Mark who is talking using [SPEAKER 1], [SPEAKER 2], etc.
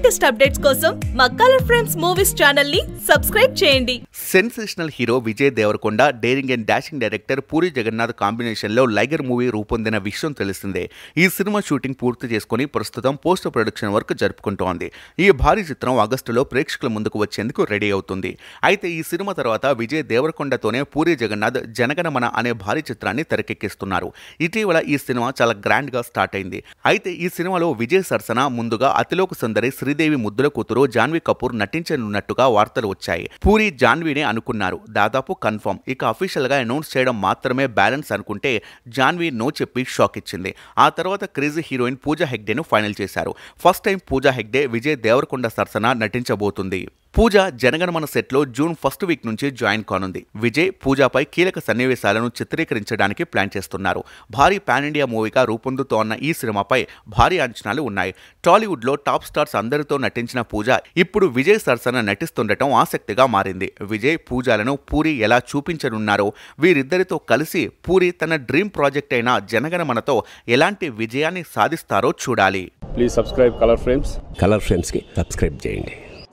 [SPEAKER 1] latest updates కోసం మా colour frames movies channel ని సబ్స్క్రైబ్ చేయండి
[SPEAKER 2] sensational hero Vijay Deverakonda daring and dashing director Puri Jagannadh combination లో లైగర్ మూవీ రూపొందిన విషయం తెలిసిందే ఈ సినిమా షూటింగ్ పూర్తి చేసుకుని ప్రస్తుతం పోస్ట్ ప్రొడక్షన్ వర్క్ జరుపుకుంటోంది ఈ భారీ చిత్రం ఆగస్టులో ప్రేక్షకుల ముందుకు వచ్చేందుకు రెడీ అవుతుంది అయితే ఈ సినిమా తర్వాత విజయ్ దేవరకొండతోనే పూరి జగన్నాథ్ జనగణమన అనే భారీ చిత్రాన్ని తెరకెక్కిస్తున్నారు ఇటీవల ఈ సినిమా చాలా గ్రాండ్ గా స్టార్ట్ అయింది అయితే ఈ సినిమాలో విజయ్ సరసన ముందుగా అతిలోక సుందరి శ్రీ శ్రీదేవి ముద్దుల కూతురు జాన్వీ కపూర్ నటించనున్నట్టుగా వార్తలు వచ్చాయి పూరి జాన్వీనే అనుకున్నారు దాదాపు కన్ఫర్మ్ ఇక అఫీషియల్ గా అనౌన్స్ చేయడం మాత్రమే బ్యాలెన్స్ అనుకుంటే జాన్వీ నో చెప్పి షాక్ ఇచ్చింది ఆ తర్వాత క్రేజీ హీరోయిన్ పూజా హెగ్డేను ఫైనల్ చేశారు ఫస్ట్ టైం పూజా హెగ్డే విజయ్ దేవరకొండ సరసన నటించబోతుంది పూజ జనగణమన సెట్లో జూన్ ఫస్ట్ వీక్ నుంచి జాయిన్ కానుంది విజయ్ పూజాపై కీలక సన్నివేశాలను చిత్రీకరించడానికి ప్లాన్ చేస్తున్నారు భారీ పాన్ ఇండియా మూవీగా రూపొందుతోన్న ఈ సినిమాపై భారీ అంచనాలు ఉన్నాయి టాలీవుడ్లో టాప్ స్టార్స్ అందరితో నటించిన పూజ ఇప్పుడు విజయ్ సరసన నటిస్తుండటం ఆసక్తిగా మారింది విజయ్ పూజలను పూరి ఎలా చూపించనున్నారో వీరిద్దరితో కలిసి పూరి తన డ్రీమ్ ప్రాజెక్ట్ అయిన జనగణమనతో ఎలాంటి విజయాన్ని సాధిస్తారో చూడాలి please subscribe colour frames
[SPEAKER 1] colour ఫ్రేమ్స్కి సబ్స్క్రైబ్ చేయండి